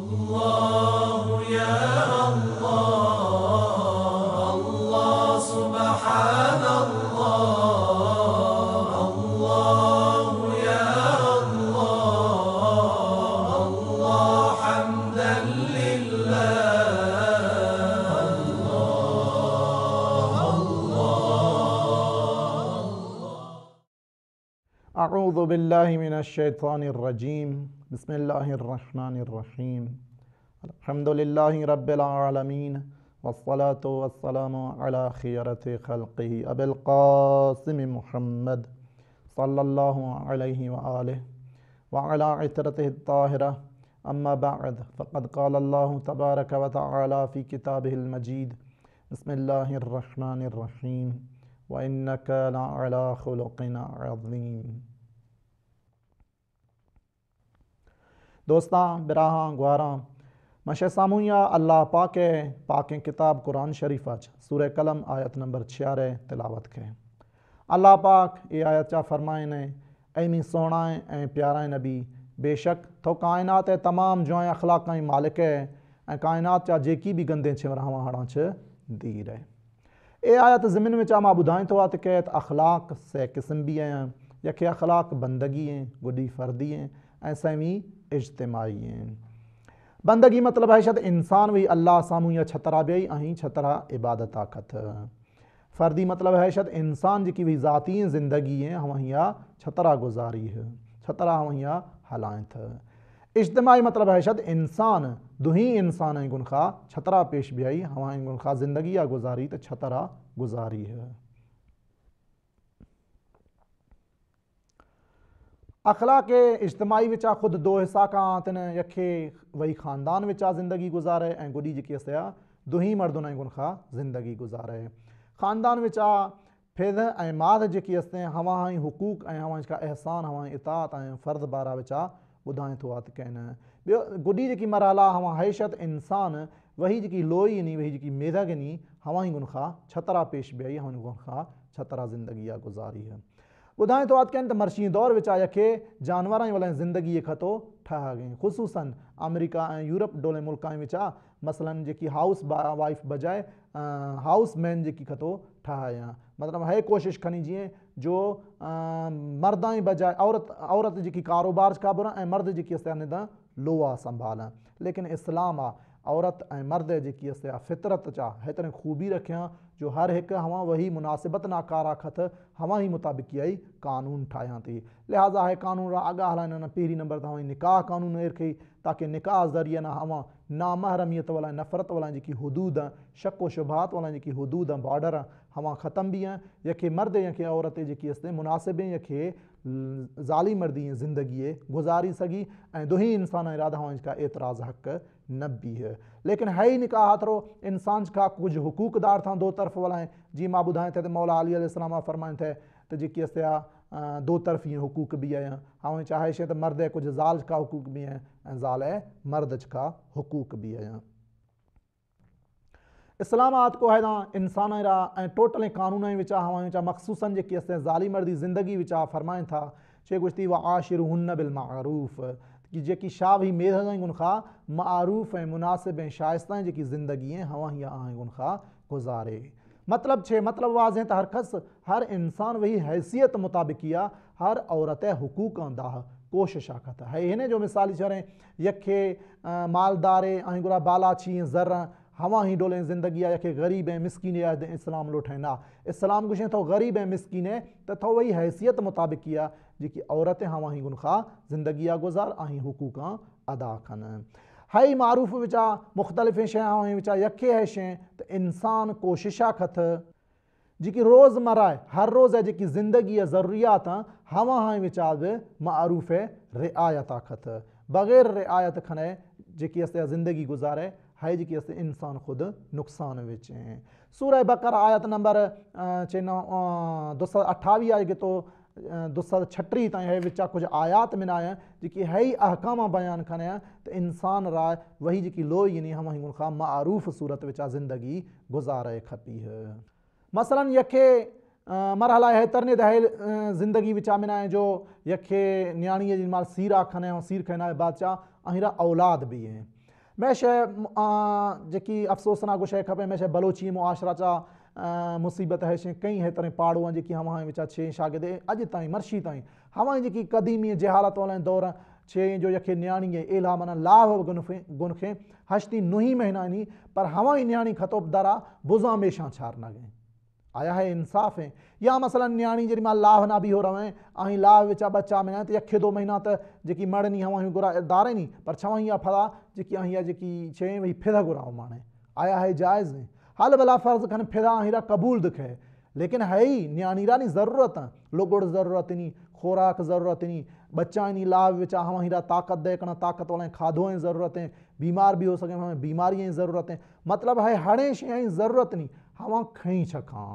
الله يا الله الله سبحان الله الله يا الله الله حمدا لله الله الله أعوذ بالله من الشيطان الرجيم بسم الله الرحمن الرحيم الحمد لله رب العالمين والصلاة والسلام على خيرة خلقه أبي القاسم محمد صلى الله عليه وآله وعلى عترته الطاهرة أما بعد فقد قال الله تبارك وتعالى في كتابه المجيد بسم الله الرحمن الرحيم وإنك لعلى خلق عظيم دوستان براہاں گواراں مشے ساموں اللہ پاکے پاکیں کتاب قرآن شریف اچ سورہ قلم آیت نمبر چھارے تلاوت کے اللہ پاک یہ آیت چا فرمائن ایمی عینی سونا پیارائیں نبی بے شک تو کائنات تمام جوائیں اخلاقائیں مالک ہے کائنات جے کی بھی گندیں چھے ورہاں ہڑا چھے دیر ہے اے آیت زمین میں چاہ بدائیں تو آتے کہت اخلاق سے قسم بھی ہیں یکی اخلاق بندگی ہیں گڈی فردی ہیں ایسا می اجتماعی بندگی مطلب ہے شد انسان وی اللہ سامو یا چھترہ بیئی آہیں چھترہ عبادت آکت فردی مطلب ہے شد انسان جی کی وی ذاتی زندگی ہیں ہم چھترا گزاری ہے چھترا حلائیں تھا اجتماعی مطلب ہے شد انسان ہی انسان ہیں گنخواہ چھترہ پیش ہمہیں گنخواہ زندگی یا گزاری چھترہ گزاری ہے اخلاق اجتماعی وچا خود دو حصہ حساقہ تین یخے وہی خاندان وچا زندگی گزارے گوڑی جی دو ہی مردوں نے گنخواہ زندگی گزارے خاندان وچا فاد جکی جی حوام ہاں حقوق ہوا ہاں کا احسان حوام ہاں اطاعت اور فرد بارا وچا بدائے تو آ کے نیو گی جی مرالا ہوا حیشت انسان وہی جو لوئی نہیں وہی نی وہ گنی ہوا ہی گنخواہ چترا پیش بیائی ہوا ہی گنخواہ چترا زندگیہ گزاری ہے بدائیں تو آپ کے مرشی دور و یے جانور وال زندگی خطوں ٹہائیں خصوصاً امریکہ یوروپ ڈولے ملک ویچا مثلاً ہاؤس وائف بجائے ہاؤس مینی کتوں ٹھہیاں مطلب یہ کوشش کھی جیے جو مردیں بجائے عورت عورت کاروبار چاب مرد جی اصیاں ند لوہ سنبھالیں لیکن اسلام آرتیں مرد جی اصیا فطرت خوبی رکھا جو ہر ایک ہواں وہی مناسبت نا کارا خط ہی مطابق یعی قانون ٹھایاں تھی لہٰذا ہے قانون را آگاہ پہ نمبر تھی نکاح قانون ایر کھئی تاکہ نکاح ذریعہ نا ہواں نامحرمیت والا نفرت والا جی کی حدود ہیں شک و شبہات والا جی کی حدود ہیں بارڈر ہیں ہواں ختم بھی ہیں یخے مرد یقینے عورتیں مناسبیں ظالی مردی زندگی گزاری سی دیں انسان ارادہ ہواں کا اعتراض حق نبی ہے لیکن ہے ہی نکاح ہاتھرو انسان کا کچھ حقوق دار تھا دو طرف والا ہیں جی آئیں تھے مولا علی علیہ اسلامہ فرمائیں تھے تو جی دو طرف ہی حقوق بھی ہیں ہاں چاہے تو مرد ہے کچھ زال کا حقوق بھی ہیں زال ہے مرد کا حقوق بھی ہیں اسلام آت کو ہے نا انسان ٹوٹل قانون ہاں، چاہے مخصوص ظالی مردی زندگی فرمائیں تھا بالمعروف کہ کی ہی شای میزن گنخواہ معروف ہیں مناسب ہیں ہیں شائستہ جے کی زندگی ہیں ہاں ہی گنخواہ گزارے مطلب چھے مطلب واضح تا ہر خص ہر انسان وہی حیثیت مطابق کیا ہر عورت حقوق آد کو کوش شاخت جو مثالی کو رہے ہیں یکھے مالدارے آئیں بالا چھین زرہ ہوا ہی ڈولیں زندگی یکھے غریب ہیں مسکین یا اسلام نا اسلام تو غریب ہیں مسکین ہیں تو وہی حیثیت مطابق کیا जेकी औरत हा ई गुनखा जिंदगी गुज़ार ऐं हुक़ूक अदा कन हई मारूफ विचा मुख़्तलिफ़ शइ हवा विचा यके है शइ तो इंसान कोशिश खत जी जेकी रोज़मरा हर रोज़ जेकी ज़िंदगीअ ज़रूरीयात आहे हवा हाँ विचार बि मरुूफ़ रिआयत ख़त बग़ैर रिआयत जी अस जिंदगी गुज़ारे हाई जी अस इंसान खुद नुकसान वेचैं सूर बकर आयत नंबर चइ दो सौ अठावी अठावीह तो چھٹری تائیں ہے تی کچھ آیات میں آیا منائیں جکی ہی احکامہ بیان کن ہیں تو انسان رائے وہی جی لو یعنی ہم لوئی نیوخا معروف صورت و زندگی گزارے کھپی ہے مثلا یکے مرحلہ ہے ترنے دہ زندگی وچا منائے جو یکے نیانی ہے جی مال سیرا ہیں سیر ہیں بادشاہ اہرا اولاد بھی ہیں میں ہے میشی افسوسنہ شے میں مش بلوچی معاشرہ چاہ مصیبت ہے شیں کئی ایرے پہاڑوں وچا چھیں شاگدے اج تعیم مرشی تائی ہاں جی قدیم جہالت والا دور چیک نیا اعلا مانا لاہ گنفیں گنخیں حش نی نوئی مہینہ پر ہاں ہی نیا خطوب دار آ بزا ہمیشہ شار نا گئے آیا ہے انصاف ہے یا مثلاً نیا جی مال لاہ نا بہو رہیں آئی لاہ ویچا بچا مہینہ تھی یخ دو مہینہ تو مر نی ہاں گرا دار نیچہ یہاں پلا چھ فا گراؤ مانے آیا ہے جائز ہے حال بلا فرض کن پھدا ہیرا قبول دکھے لیکن ہے ہی نیانا نی ضرورت ہیں لوگوڑ ضرورت نہیں خوراک ضرورت نہیں بچہ نہیں لاو وچا ہم ہیرا طاقت دے کنا طاقت والے کھادویں ضرورت ضرورتیں بیمار بھی ہو سکے ہمیں بیماریاں ہی ضرورتیں مطلب ہے ہڑیں ہیں ضرورت نہیں ہماں کھیں چھکاں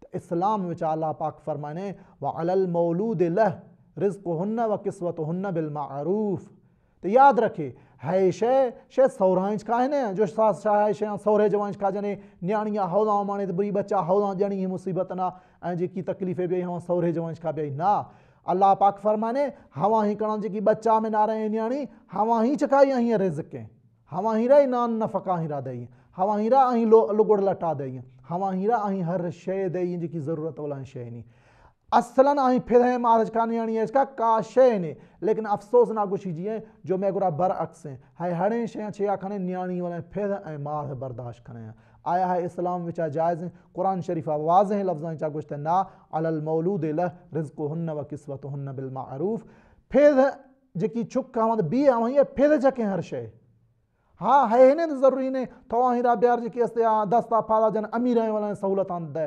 تو اسلام وچا اللہ پاک فرمانے وَعَلَى الْمَوْلُودِ لَهُ رِزْقُهُنَّ وَكِسْوَتُهُنَّ بِالْمَعْرُوفِ تو یاد رکھے ہے شراہچ کا نیا جو ساس ہے شے سورے جوانچ کا جنے نیانیا نیا ہؤدا بری بچہ ہولا جنی مصیبت نا جی کی ہے بھی ہمیں سورے جوانش کا بھی ہی نا اللہ پاک فرمانے ہوا ہی کڑا جی کی بچہ میں نہ رہے نیانی ہوا ہی چکائی ہیں رز کے ہی ہیر نان ہی نفکا ہوا ہی ہاں ہیرا لڑ لٹا ہوا ہی ہیرا آئی ہر شے جی کی ضرورت والا شے نہیں اصلاً آئیں پھر ہیں مارج کانی آنی ہے اس کا کاشے نے لیکن افسوس نہ گوشی جیئے جو میں گرہ برعکس ہیں ہائے ہڑیں شہیاں چھیا کھنے نیانی والے پھر ہیں مارج برداشت کھنے ہیں آیا ہے اسلام وچہ جائز ہیں قرآن شریفہ واضح ہیں لفظاں چاہ گوشت ہے نا علی المولود لہ رزقہن و کسوتہن بالمعروف پھر جکی چھکا ہمیں بی آوائیں پھر جکیں ہر شے ہاں ہے ہنے ضروری نے تو آہیں را جکی اس دستا پادا جن امیریں والے سہولتان دے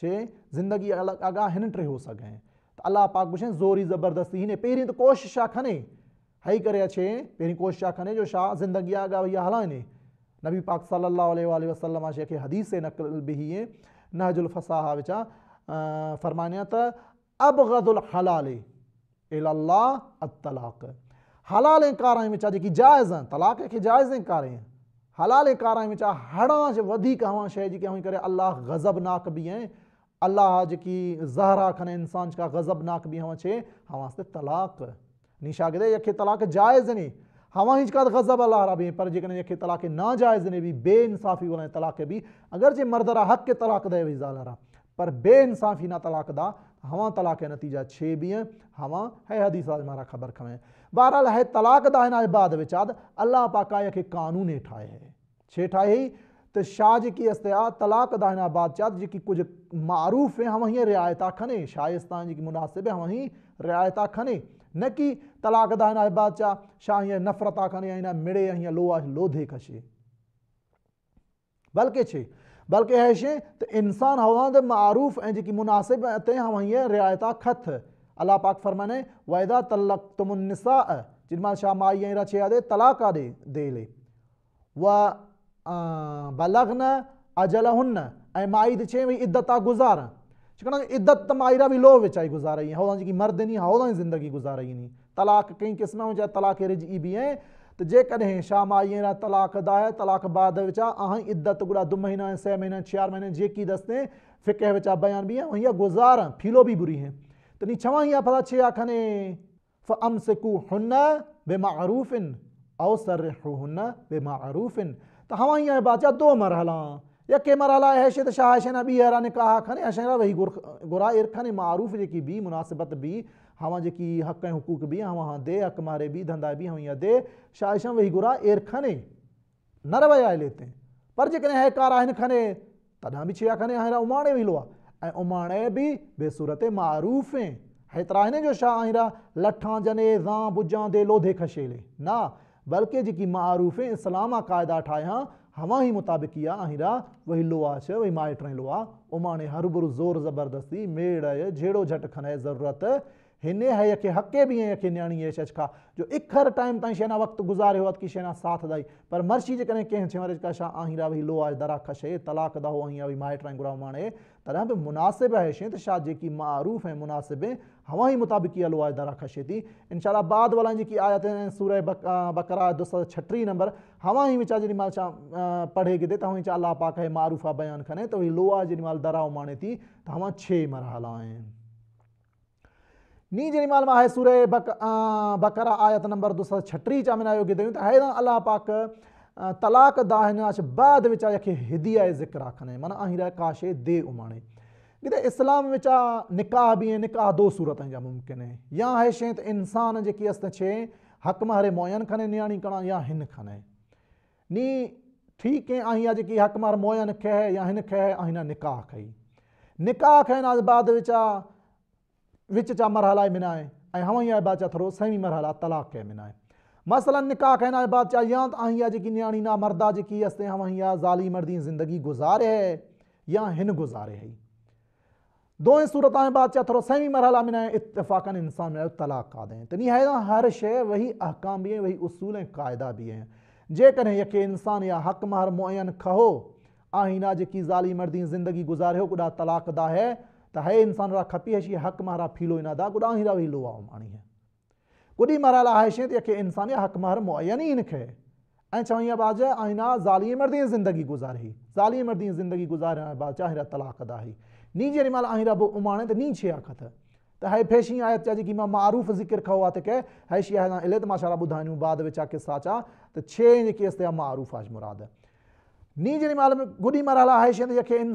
چھے زندگی آگا ہنٹ رہے ہو سکیں اللہ پاک بچھیں زوری زبردستی ہی نے تو کوشش کھنے ہی کرے اچھے پہلی کوشش کھنے جو شاہ زندگی آگا بھی حالائیں نبی پاک صلی اللہ علیہ وآلہ وسلم آشیاء کے حدیث سے نقل بھی ہی ہے نحج الفصاحہ بچہ فرمانیا تا ابغض الحلال الاللہ الطلاق حلال کارائیں بچہ جی کی جائز ہیں طلاق ہے کہ جائزیں کارائیں حلالیں کارائیں بچہ ہڑا جی ودی کہ ہواں جی کہ ہواں کرے اللہ غزبناک بھی ہیں اللہ کی زہرا کھنے انسان کا غزب ناک بھی سے طلاق نیشا گدے یکی طلاق جائز نہیں ہواں ہی کا غضب اللہ را ہیں پر جکنے یکی نا جائز نہیں بھی بے انصافی والے طلاق بھی اگر مردرہ حق کے طلاق دے زالہ پر بے انصافی نہ طلاق دا ہواں طلاق نتیجہ چھے بھی ہیں ہواں ہے حدیث آج مارا خبر بہرحال ہے طلاق دا ہے بعد وچاد اللہ پاکا یکی قانون اٹھائے ہے ٹھائے ہی تو شاہ جی کی استعاد طلاق دائنہ بادشاہ جی کی کچھ معروف ہیں ہم ہی رعایتہ کھنے شاہستان جی کی مناسب ہے ہم ہی رعایتہ کھنے نہ کی طلاق دائنہ بادشاہ شاہ ہی نفرتہ کھنے ہی مڑے ہی لوہ لو دے کھشے بلکہ چھے بلکہ ہے شے تو انسان ہوتاں دے معروف ہیں جی کی مناسب ہیں ہم ہی رعایتہ کھت اللہ پاک فرمانے وَإِذَا تَلَّقْتُمُ النِّسَاءَ جنمان شاہ مائی ہیں رچے آدے طلاق آدے دے لے وَا بلغنا اجلہن اے مائی دے چھے وی عدتا گزارا چکنا عدت تمائرہ بھی لو وچائی گزارا ہی ہوداں جی کی مرد نہیں ہوداں جی زندگی گزارا ہی نہیں طلاق کئی قسمیں ہوں جائے طلاق رجعی بھی ہیں تو جے کدھیں شام آئیے رہا طلاق دا ہے طلاق بعد وچا آہاں عدت گڑا دو مہینہ ہیں سہ مہینہ چیار مہینہ جے کی دستیں فقہ وچا بیان بھی ہیں وہاں گزارا پھیلو بھی بری ہیں تو نہیں چھواں ہیا پھلا چھے آکھنے فَأَمْسِكُوهُنَّ بِمَعْرُوفٍ او سرحوهن بِمَعْرُوفٍ تا ہواں یہ بات جا دو مرحلہ یکی مرحلہ ہے شید شاہ شینا بی ہے را نکاہ کھنے اشینا وہی گرہ ارکھنے معروف جے کی بھی مناسبت بھی ہواں جے کی حق حقوق بھی ہواں ہاں دے حق مارے بھی دھندہ بھی ہواں یہ دے شاہ شینا وہی گرہ ارکھنے نروے آئے لیتے ہیں پر جے کنے ہے کار آہن کھنے تدہ بھی چھیا کھنے آہن را امانے بھی لوا امانے بھی بے صورت معروف ہیں حیطرہ نے جو شاہ آہن را لٹھان جنے زان بجان دے لو دے کھشے لے نا بلکہ جی کی معروف اسلامہ قاعدہ ٹھائیں ہاں، ہی مطابق کیا آہیرا وہی لوا چھے وہی مائٹ لوا امانے ہر برو زور زبردستی میڑے جھیڑو جھٹ کن ضرورت ہنے ہے یکے حقے بھی ہیں یکے نیانی ہے شچکا کا جو اکھر ٹائم تائیں شینا وقت گزارے ہو کی شینا ساتھ دائی پر مرشی جے کریں کہیں چھے شاہ راوی لو آج درہ کھشے طلاق دا ہو لوہا آوی مائٹ رائیں دہ مانے طرح تھی مناسب ہے تو شاہ جے کی معروف ہیں مناسب ہے ہوائی مطابق یہ لوہ درا کشے تھی ان شاء اللہ باد والا آیا سور بکرا دوست چھٹری نمبر ہاں ہی وا پڑھے گی دے تو اللہ پاک معروف آ بیان کھنے تو ہی وہ لوہ جی مل دراؤ مانے تھی تو ہاں چھے مرحلہ ہیں معلوم نی جی مالسورکرا آیت نمبر دو سو چٹھی چا من اللہ پاک طلاق تلاق داش باد ودی آئے ذکر من آہیرہ رکا دے امانے گ اسلام وچا نکاح بھی ہیں نکاح دو جا ممکن ہے یا شیں انسان جے کی اصت چھے حق مہرے موین کھنے نیانی یا ہن کھنے کری ٹھیک ہیں جے کی حق مہر موین کھے یا ہن کھے کہ نکاح کھئی نکاح خینا اس بعد وچا وچ چا مرحلہ منائے ہم تھرو سہی مرحلہ طلاق کے میں مثلا نکاح کہنا ہے بات بادشاہ آہیا جی کی نیانی نا مردہ جی کی استے ظالی مرد زندگی گزارے ہے یا ہن گزارے ہے ہی دو چاہ تھرو سہی مرحلہ منائے اتفاق انسان میں طلاق کا دیں ہے ہر شے وہی احکام بھی ہیں وہی اصول ہیں قائدہ بھی ہیں جے جن یقین انسان یا حق مر موین کہو آئی نا جی ظالی مردین زندگی گزارے ہو ہوا طلاق دا ہے تا ہے انسان را کھپی ہے حق پھیلو دا را لو محرا ہیلوا گڈی مرحالاشیں یخ کہ انسانی حق مہر مو یعنی چوئیں باد آئینا ظالی مرد زندگی گزار ہی ظالی مردی زندگی گزار طلاق دا ہی نی مل آئی امانے ہے تا نیش تیشی آئت چاہیے جی معروف ذکر آش مراد نیم گی مرالاش یخ ان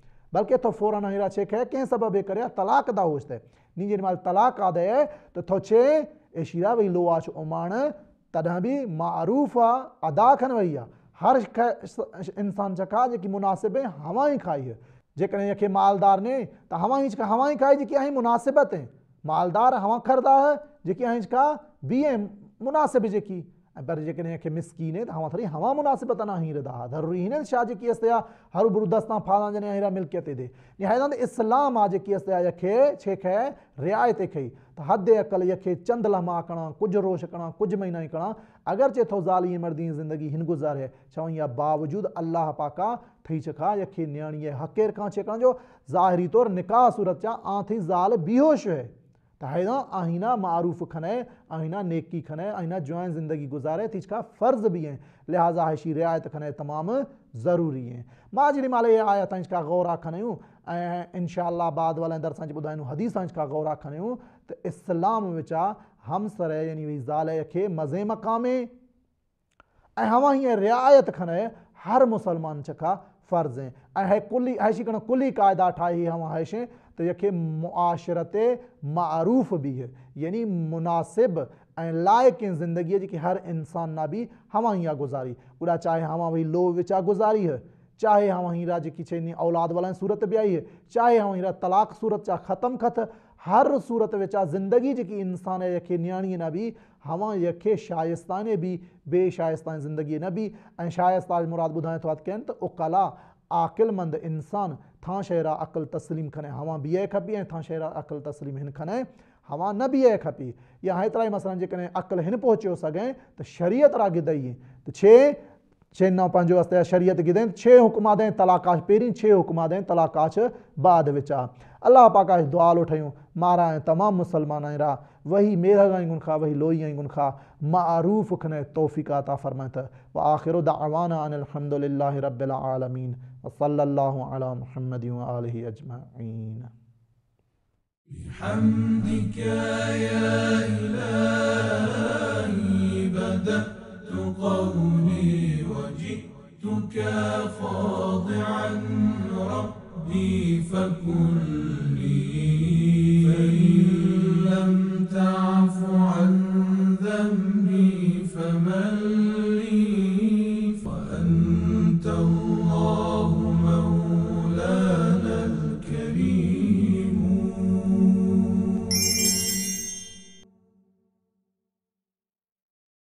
بلکہ تو فورا نہیں چھے کہے کہیں سبب بے کرے طلاق دا ہوشتے جتے نیجی نماز طلاق آدھے تو تو چھے اشیرہ وی لو آچ امان تدہ بھی معروف ادا کھن وی ہر انسان چکا جے کی مناسبیں ہمائیں کھائی ہے جے کہنے یکے مالدار نے تا ہمائیں چکا ہمائیں کھائی جے کی آئیں مناسبت ہیں مالدار ہمائیں کھر ہے جے کی آئیں چکا بھی ہیں مناسب جے کی مسکی نے جی اسلام آست ری کھئی عقل یخ چند لمحہ کنا کچھ روش کنا کچھ مہینہ ہی تو ظالی مردین زندگی ہن گزار ہے گزارے یا باوجود اللہ پاکا تھی چکا نیانی ہے چکھا کان حکیل جو ظاہری طور نکاح صورت آن تھی ظال بیہوش ہے یاں آہینا معروف کھنے آہینا نیکی کھنے آہینا جوائن زندگی گزارے تیج کا فرض بھی ہیں لہٰذا ہشی رعایت کھنے تمام ضروری ہیں ماں جی مالے یہ آیت تنج کا کھنے ہوں انشاءاللہ بعد والے ان شاء اللہ حدیث والے کا بدائ کھنے ہوں تو اسلام وچا ہم سرے یعنی ضال مزے مقامے ہی رعایت کھنے ہر مسلمان چکا فرض ہیں ہےشی کلی قائدہ ٹھائی ہاں حیش تو یے معاشرت معروف بھی ہے یعنی مناسب لائے کی زندگی ہے جی کہ ہر انسان نہ بھی بیواں ہیاں گزاری ادا چاہے ہاں وہی لو وچا گزاری ہے چاہے ہمیں کی چھنی اولاد والا صورت بھی آئی ہے چاہے ہمیں ہیندا طلاق صورت چاہ ختم خط ہر صورت وچا زندگی جی کی انسان ہے نیانی نہ بھی بیانا یخ شائستان بھی بے شائستان زندگی نہ بھی شائستہ مراد بدھائیں تو بدائے کہیں تو اقلا کل مند انسان تھا شہرا عقل تسلیم کھنے ہواں بیئے کھپی ہیں کپی تھا عقل تسلیم ہن کھنے ہواں نہ بیئے کھپی یا ہاں جے مثلاً عقل ہن پہنچے ہو سیں تو شریعت را گدئی تو چھے چھے چھ چینج وسطے شریعت چھے حکمہ دیں تلاکاش پیرین چھے حکمہ دیں تلاقاش بعد وچا اللہ پاکاش دعا و ٹھائیں مارا تمام مسلمان را وہی میرا گائیں گن گنخا وہی لوئی ہیں گن گنخا معروف کھنے توفیق فرمائیں وآخر دعوانا ان الحمدللہ رب العالمین وصلى الله على محمد وآله أجمعين بحمدك يا إلهي بدأت قولي وجئتك خاضعا ربي فكن لي